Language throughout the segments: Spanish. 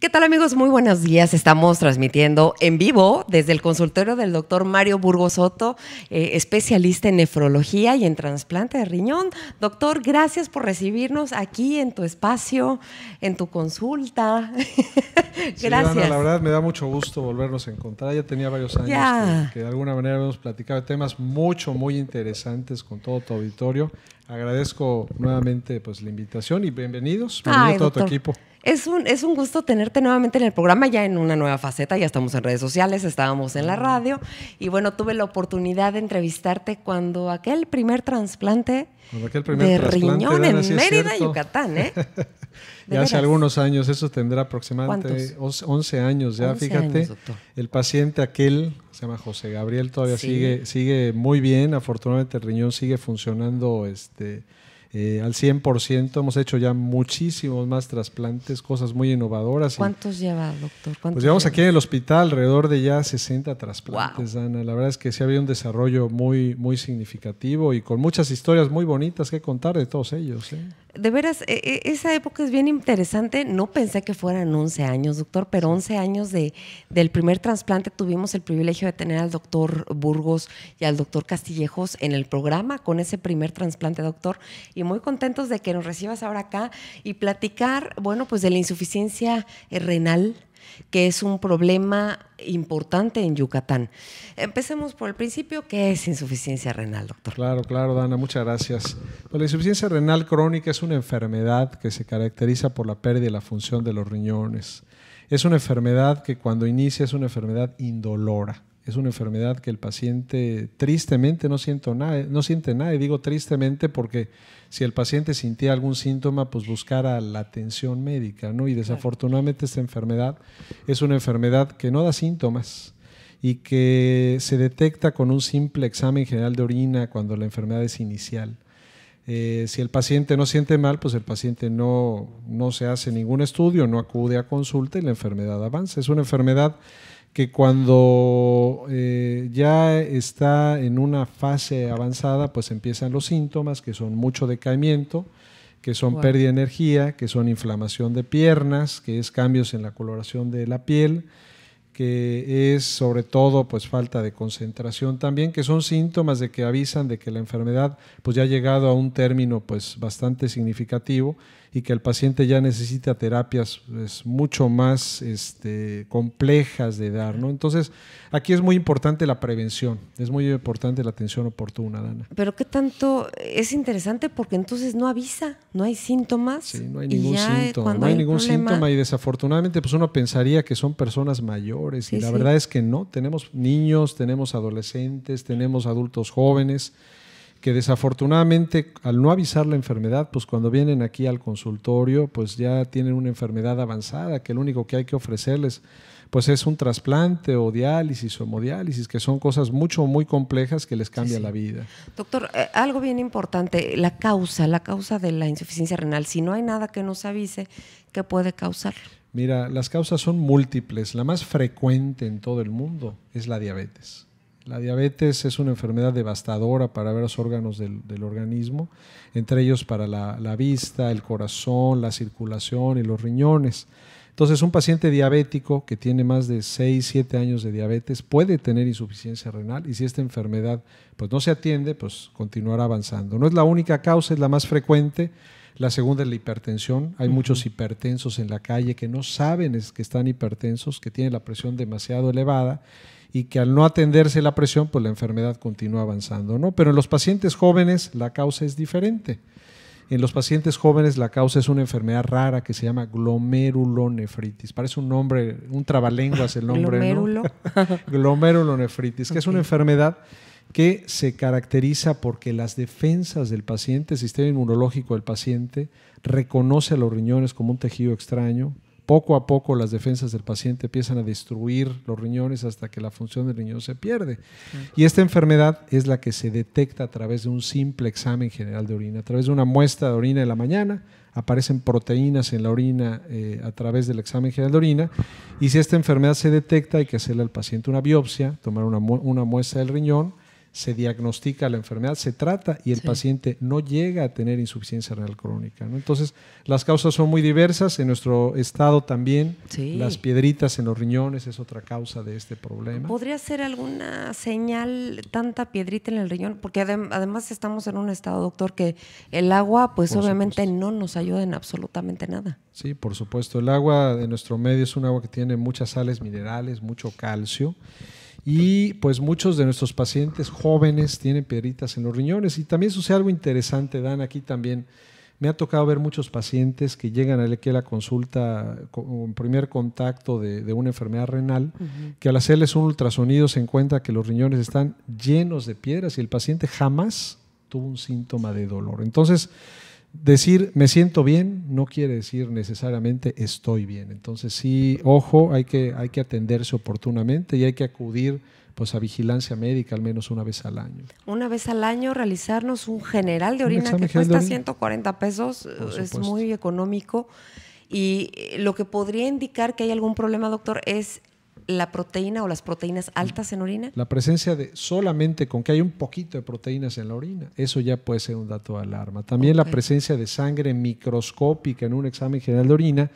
¿Qué tal amigos? Muy buenos días. Estamos transmitiendo en vivo desde el consultorio del doctor Mario Burgos eh, especialista en nefrología y en trasplante de riñón. Doctor, gracias por recibirnos aquí en tu espacio, en tu consulta. gracias. la verdad me da mucho gusto volvernos a encontrar. Ya tenía varios años que, de alguna manera hemos platicado temas mucho, muy interesantes con todo tu auditorio agradezco nuevamente pues, la invitación y bienvenidos, bienvenido a todo tu equipo. Es un, es un gusto tenerte nuevamente en el programa, ya en una nueva faceta, ya estamos en redes sociales, estábamos en la mm. radio y bueno, tuve la oportunidad de entrevistarte cuando aquel primer trasplante de riñón en Mérida, Yucatán, ¿eh? ya hace algunos años, eso tendrá aproximadamente 11 años ya, fíjate. el paciente aquel, se llama José Gabriel, todavía sigue, sigue muy bien, afortunadamente el riñón sigue funcionando este, eh, al 100%. Hemos hecho ya muchísimos más trasplantes, cosas muy innovadoras. ¿Cuántos lleva, doctor? pues llevamos aquí en el hospital alrededor de ya 60 trasplantes, Ana. La verdad es que sí había un desarrollo muy, muy significativo y con muchas historias muy bonitas que contar de todos ellos. ¿eh? De veras, e, e, esa época es bien interesante. No pensé que fueran 11 años, doctor, pero 11 años de, del primer trasplante tuvimos el privilegio de tener al doctor Burgos y al doctor Castillejos en el programa con ese primer trasplante, doctor y muy contentos de que nos recibas ahora acá y platicar, bueno, pues de la insuficiencia eh, renal que es un problema importante en Yucatán. Empecemos por el principio, ¿qué es insuficiencia renal, doctor? Claro, claro, Dana, muchas gracias. Pues, la insuficiencia renal crónica es una enfermedad que se caracteriza por la pérdida de la función de los riñones. Es una enfermedad que cuando inicia es una enfermedad indolora. Es una enfermedad que el paciente tristemente no, nada, no siente nada. Y digo tristemente porque si el paciente sintiera algún síntoma, pues buscara la atención médica. ¿no? Y desafortunadamente esta enfermedad es una enfermedad que no da síntomas y que se detecta con un simple examen general de orina cuando la enfermedad es inicial. Eh, si el paciente no siente mal, pues el paciente no, no se hace ningún estudio, no acude a consulta y la enfermedad avanza. Es una enfermedad que cuando eh, ya está en una fase avanzada, pues empiezan los síntomas, que son mucho decaimiento, que son pérdida de energía, que son inflamación de piernas, que es cambios en la coloración de la piel, que es sobre todo pues falta de concentración también, que son síntomas de que avisan de que la enfermedad pues ya ha llegado a un término pues bastante significativo y que el paciente ya necesita terapias pues, mucho más este, complejas de dar, ¿no? Entonces, aquí es muy importante la prevención, es muy importante la atención oportuna, Dana. Pero qué tanto es interesante porque entonces no avisa, no hay síntomas. Sí, no hay ningún síntoma, no hay, ningún síntoma y desafortunadamente pues uno pensaría que son personas mayores y la verdad es que no, tenemos niños, tenemos adolescentes, tenemos adultos jóvenes que desafortunadamente al no avisar la enfermedad, pues cuando vienen aquí al consultorio, pues ya tienen una enfermedad avanzada, que lo único que hay que ofrecerles pues es un trasplante o diálisis o hemodiálisis, que son cosas mucho, muy complejas que les cambia la vida. Doctor, eh, algo bien importante, la causa, la causa de la insuficiencia renal, si no hay nada que nos avise, ¿qué puede causar? Mira, las causas son múltiples. La más frecuente en todo el mundo es la diabetes. La diabetes es una enfermedad devastadora para varios órganos del, organismo, entre ellos para la, vista, el corazón, la circulación y los riñones. Entonces, un paciente diabético que tiene más de 6, 7 años de diabetes puede tener insuficiencia renal y si esta enfermedad pues, no se atiende, pues continuará avanzando. No es la única causa, es la más frecuente. La segunda es la hipertensión. Hay muchos hipertensos en la calle que no saben es que están hipertensos, que tienen la presión demasiado elevada y que al no atenderse la presión, pues la enfermedad continúa avanzando, ¿no? Pero en los pacientes jóvenes la causa es diferente. En los pacientes jóvenes la causa es una enfermedad rara que se llama glomerulonefritis. Parece un nombre, un trabalenguas el nombre. ¿Glomérulo? glomerulonefritis, que es una enfermedad que se caracteriza porque las defensas del paciente, el sistema inmunológico del paciente, reconoce a los riñones como un tejido extraño, poco a poco las defensas del paciente empiezan a destruir los riñones hasta que la función del riñón se pierde. Y esta enfermedad es la que se detecta a través de un simple examen general de orina. A través de una muestra de orina en la mañana aparecen proteínas en la orina eh, a través del examen general de orina. Y si esta enfermedad se detecta hay que hacerle al paciente una biopsia, tomar una muestra del riñón se diagnostica la enfermedad, se trata y el paciente no llega a tener insuficiencia renal crónica. Entonces, las causas son muy diversas. En nuestro estado también, las piedritas en los riñones es otra causa de este problema. ¿Podría ser alguna señal tanta piedrita en el riñón? Porque además estamos en un estado, doctor, que el agua, pues obviamente no nos ayuda en absolutamente nada. Sí, por supuesto. El agua de nuestro medio es un agua que tiene muchas sales minerales, mucho calcio. Y pues muchos de nuestros pacientes jóvenes tienen piedritas en los riñones. Y también sucede algo interesante, Dan, aquí también. Me ha tocado ver muchos pacientes que llegan a la consulta con primer contacto de, una enfermedad renal, que al hacerles un ultrasonido se encuentra que los riñones están llenos de piedras y el paciente jamás tuvo un síntoma de dolor. Entonces, Decir me siento bien no quiere decir necesariamente estoy bien. Entonces sí, ojo, hay que, hay que atenderse oportunamente y hay que acudir pues a vigilancia médica al menos una vez al año. Una vez al año realizarnos un general de orina que cuesta 140 pesos, eh, es muy económico. Y eh, lo que podría indicar que hay algún problema, doctor, es la proteína o las proteínas altas en orina? La presencia de solamente con que hay un poquito de proteínas en la orina, eso ya puede ser un dato de alarma. También la presencia de sangre microscópica en un examen general de orina,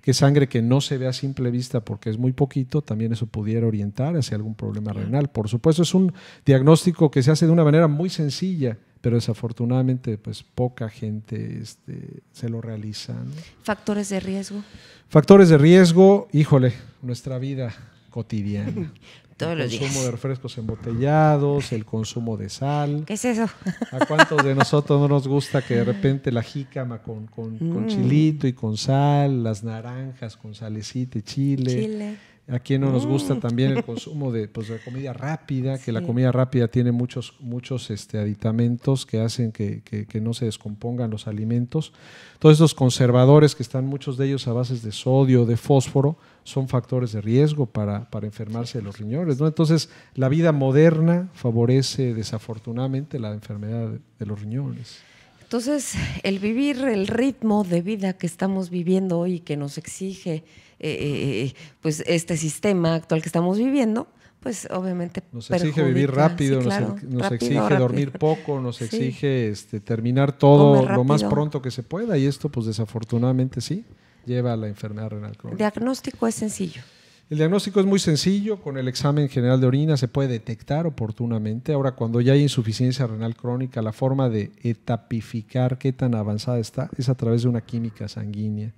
que sangre que no se ve a simple vista porque es muy poquito, también eso pudiera orientar hacia algún problema renal. Por supuesto, es un diagnóstico que se hace de una manera muy sencilla pero desafortunadamente pues poca gente este, se lo realiza. ¿Factores de riesgo? Factores de riesgo, híjole, nuestra vida, cotidiana. Todos el los consumo de refrescos embotellados, el consumo de sal. ¿Qué es eso? ¿A cuántos de nosotros no nos gusta que de repente la jícama con, con, con mm. chilito y con sal, las naranjas con salecita y chile. chile. Aquí no nos gusta mm. también el consumo de, pues, comida rápida, que la comida rápida tiene muchos, muchos este, aditamentos que hacen que, no se descompongan los alimentos. Todos estos conservadores, que están muchos de ellos a bases de sodio, de fósforo, son factores de riesgo para, enfermarse de los riñones. Entonces, la vida moderna favorece desafortunadamente la enfermedad de los riñones. Entonces, el vivir el ritmo de vida que estamos viviendo hoy y que nos exige eh, eh, eh, pues este sistema actual que estamos viviendo, pues obviamente nos exige vivir rápido, nos, exige dormir poco, nos exige este, terminar todo lo más pronto que se pueda y esto pues desafortunadamente sí lleva a la enfermedad renal crónica. El diagnóstico es sencillo. El diagnóstico es muy sencillo, con el examen general de orina se puede detectar oportunamente. Ahora, cuando ya hay insuficiencia renal crónica, la forma de etapificar qué tan avanzada está es a través de una química sanguínea,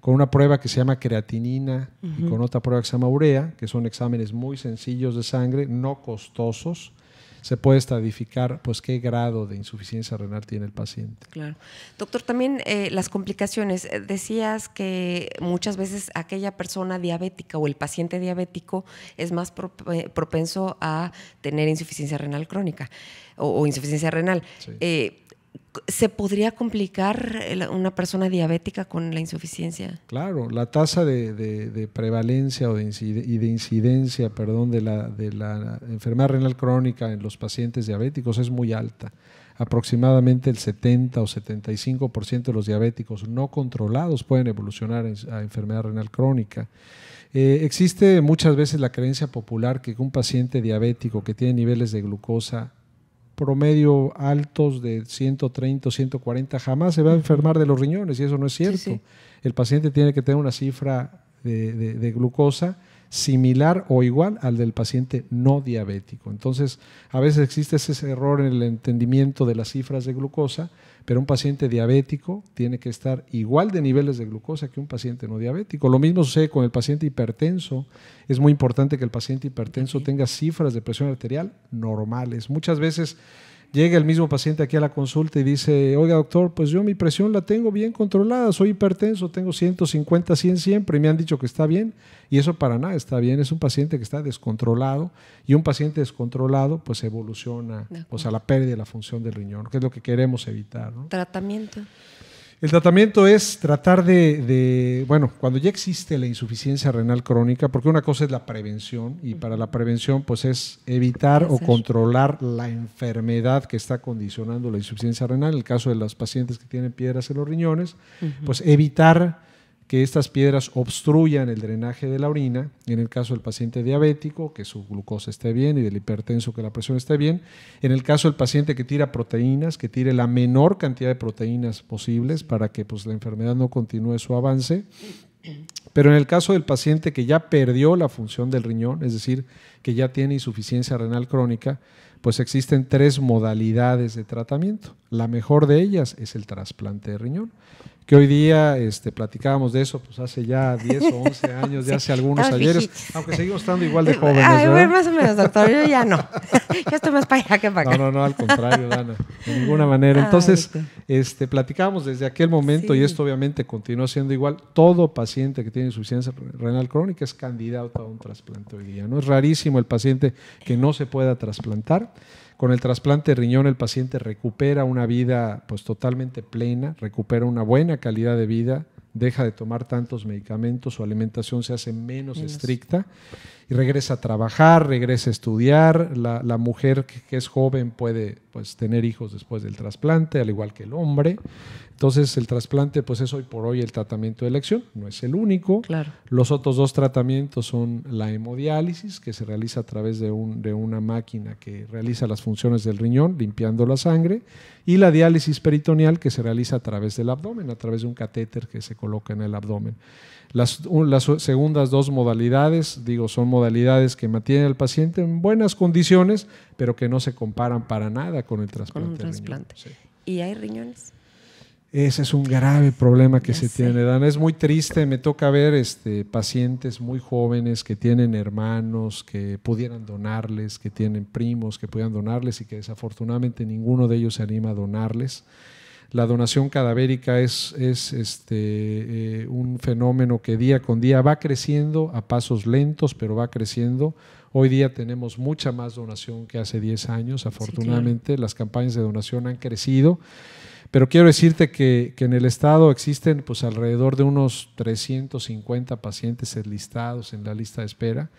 con una prueba que se llama creatinina y con otra prueba que se llama urea, que son exámenes muy sencillos de sangre, no costosos, se puede estadificar pues qué grado de insuficiencia renal tiene el paciente. Claro. Doctor, también eh, las complicaciones. Eh, decías que muchas veces aquella persona diabética o el paciente diabético es más propenso a tener insuficiencia renal crónica o, insuficiencia renal. Eh, ¿Se podría complicar una persona diabética con la insuficiencia? Claro, la tasa de, prevalencia o de y de incidencia perdón, de, la, enfermedad renal crónica en los pacientes diabéticos es muy alta. Aproximadamente el 70 o 75% de los diabéticos no controlados pueden evolucionar a enfermedad renal crónica. Eh, existe muchas veces la creencia popular que un paciente diabético que tiene niveles de glucosa promedio altos de 130 140 jamás se va a enfermar de los riñones y eso no es cierto. El paciente tiene que tener una cifra de glucosa similar o igual al del paciente no diabético. Entonces, a veces existe ese error en el entendimiento de las cifras de glucosa, pero un paciente diabético tiene que estar igual de niveles de glucosa que un paciente no diabético. Lo mismo sucede con el paciente hipertenso. Es muy importante que el paciente hipertenso tenga cifras de presión arterial normales. Muchas veces Llega el mismo paciente aquí a la consulta y dice, oiga doctor, pues yo mi presión la tengo bien controlada, soy hipertenso, tengo 150, 100 siempre, y me han dicho que está bien, y eso para nada está bien, es un paciente que está descontrolado, y un paciente descontrolado pues evoluciona, o sea, la pérdida de la función del riñón, que es lo que queremos evitar. Tratamiento. El tratamiento es tratar de, bueno, cuando ya existe la insuficiencia renal crónica, porque una cosa es la prevención y para la prevención pues es evitar o controlar la enfermedad que está condicionando la insuficiencia renal, en el caso de los pacientes que tienen piedras en los riñones, pues evitar que estas piedras obstruyan el drenaje de la orina, en el caso del paciente diabético, que su glucosa esté bien, y del hipertenso, que la presión esté bien, en el caso del paciente que tira proteínas, que tire la menor cantidad de proteínas posibles para que pues, la enfermedad no continúe su avance. Pero en el caso del paciente que ya perdió la función del riñón, es decir, que ya tiene insuficiencia renal crónica, pues existen tres modalidades de tratamiento. La mejor de ellas es el trasplante de riñón que hoy día este, platicábamos de eso pues hace ya 10 o 11 años, ya hace algunos ayeres, aunque seguimos estando igual de jóvenes. Ay, más o menos, doctor, yo ya no. yo estoy más para allá que para No, no, no, al contrario, Dana, de ninguna manera. Entonces, este, platicábamos desde aquel momento, y esto obviamente continúa siendo igual, todo paciente que tiene insuficiencia renal crónica es candidato a un trasplante hoy día. No es rarísimo el paciente que no se pueda trasplantar. Con el trasplante de riñón el paciente recupera una vida pues totalmente plena, recupera una buena calidad de vida, deja de tomar tantos medicamentos, su alimentación se hace menos. menos. estricta regresa a trabajar, regresa a estudiar. La, mujer que, es joven puede pues, tener hijos después del trasplante, al igual que el hombre. Entonces el trasplante pues, es hoy por hoy el tratamiento de elección, no es el único. Los otros dos tratamientos son la hemodiálisis, que se realiza a través de, un, de una máquina que realiza las funciones del riñón, limpiando la sangre, y la diálisis peritoneal, que se realiza a través del abdomen, a través de un catéter que se coloca en el abdomen. Las, las segundas dos modalidades, digo, son modalidades que mantienen al paciente en buenas condiciones, pero que no se comparan para nada con el trasplante. Con un trasplante. ¿Y hay riñones? Ese es un grave problema que se tiene, Dan. Es muy triste, me toca ver este, pacientes muy jóvenes que tienen hermanos, que pudieran donarles, que tienen primos, que pudieran donarles y que desafortunadamente ninguno de ellos se anima a donarles la donación cadavérica es, este, eh, un fenómeno que día con día va creciendo a pasos lentos, pero va creciendo. Hoy día tenemos mucha más donación que hace 10 años, afortunadamente. Las campañas de donación han crecido. Pero quiero decirte que, en el estado existen pues, alrededor de unos 350 pacientes enlistados en la lista de espera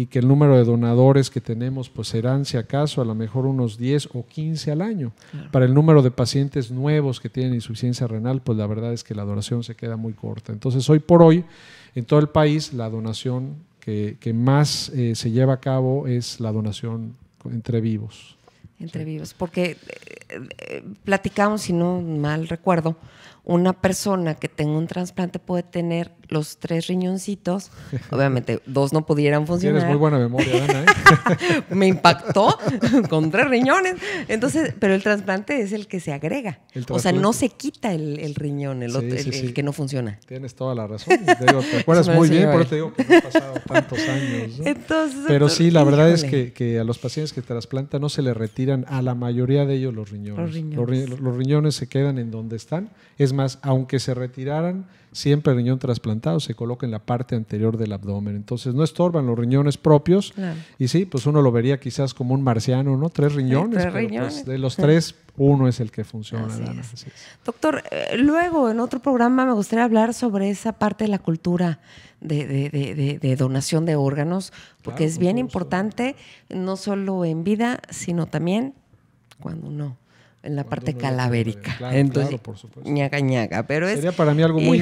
y que el número de donadores que tenemos pues serán si acaso a lo mejor unos 10 o 15 al año. Para el número de pacientes nuevos que tienen insuficiencia renal, pues la verdad es que la donación se queda muy corta. Entonces hoy por hoy, en todo el país, la donación que, más eh, se lleva a cabo es la donación entre vivos. Entre vivos, porque eh, eh, platicamos, si no mal recuerdo, una persona que tenga un trasplante puede tener los tres riñoncitos. Obviamente, dos no pudieran funcionar. Tienes muy buena memoria, Ana. ¿eh? Me impactó con tres riñones. Entonces, pero el trasplante es el que se agrega. O sea, no se quita el, riñón, el, otro, que no funciona. Tienes toda la razón. Te, acuerdas muy bien, por eso te digo que no han pasado tantos años. pero sí, la verdad es que, que, a los pacientes que trasplantan no se le retiran a la mayoría de ellos los riñones. Los riñones, los riñones se quedan en donde están. Es aunque se retiraran, siempre el riñón trasplantado se coloca en la parte anterior del abdomen. Entonces no estorban los riñones propios. Y sí, pues uno lo vería quizás como un marciano, ¿no? Tres riñones. pero pues, de los tres, uno es el que funciona. Doctor, eh, luego en otro programa me gustaría hablar sobre esa parte de la cultura de, donación de órganos, porque es bien importante, no solo en vida, sino también cuando no en la parte calabérica Claro, Entonces, por ñaca ñaca. Pero sería para mí algo muy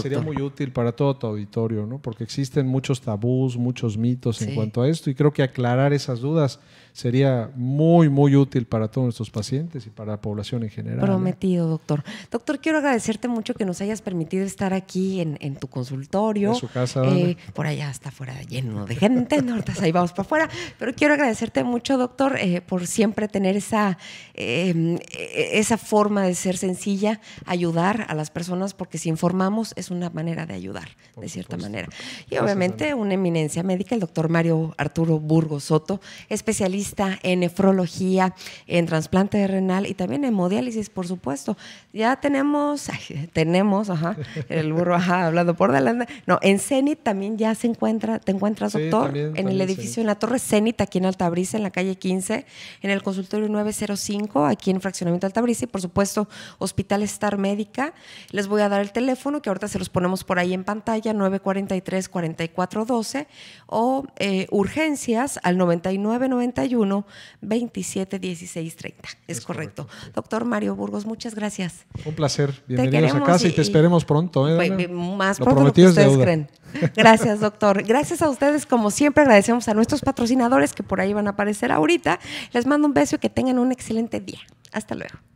sería muy útil para todo tu auditorio, ¿no? Porque existen muchos tabús, muchos mitos en cuanto a esto y creo que aclarar esas dudas sería muy, muy útil para todos nuestros pacientes y para la población en general. ¿eh? Prometido, doctor. Doctor, quiero agradecerte mucho que nos hayas permitido estar aquí en, tu consultorio. En su casa. Eh, por allá está fuera lleno de gente, no, ahí vamos para afuera. Pero quiero agradecerte mucho, doctor, eh, por siempre tener esa, esa forma de ser sencilla, ayudar a las personas, porque si informamos es una manera de ayudar, de cierta manera. Y obviamente una eminencia médica, el doctor Mario Arturo Burgos Soto, especialista en nefrología, en trasplante renal y también en hemodiálisis, por supuesto. Ya tenemos, tenemos, ajá, el burro, hablando por delante. No, en CENIT también ya se encuentra, te encuentras, doctor, en el edificio, en la Torre CENIT, aquí en Altabrisa, en la calle 15, en el consultorio 905, aquí en Fraccionamiento Altabrisa y, por supuesto, Hospital Star Médica. Les voy a dar el teléfono, que ahorita se los ponemos por ahí en pantalla, 943-4412 o eh, urgencias al 9991 uno 27 16 30. Es, correcto. Doctor Mario Burgos, muchas gracias. Un placer. Bienvenidos a casa y, te esperemos pronto. ¿eh? Pues, más pronto que ustedes creen. Gracias, doctor. Gracias a ustedes. Como siempre, agradecemos a nuestros patrocinadores que por ahí van a aparecer ahorita. Les mando un beso y que tengan un excelente día. Hasta luego.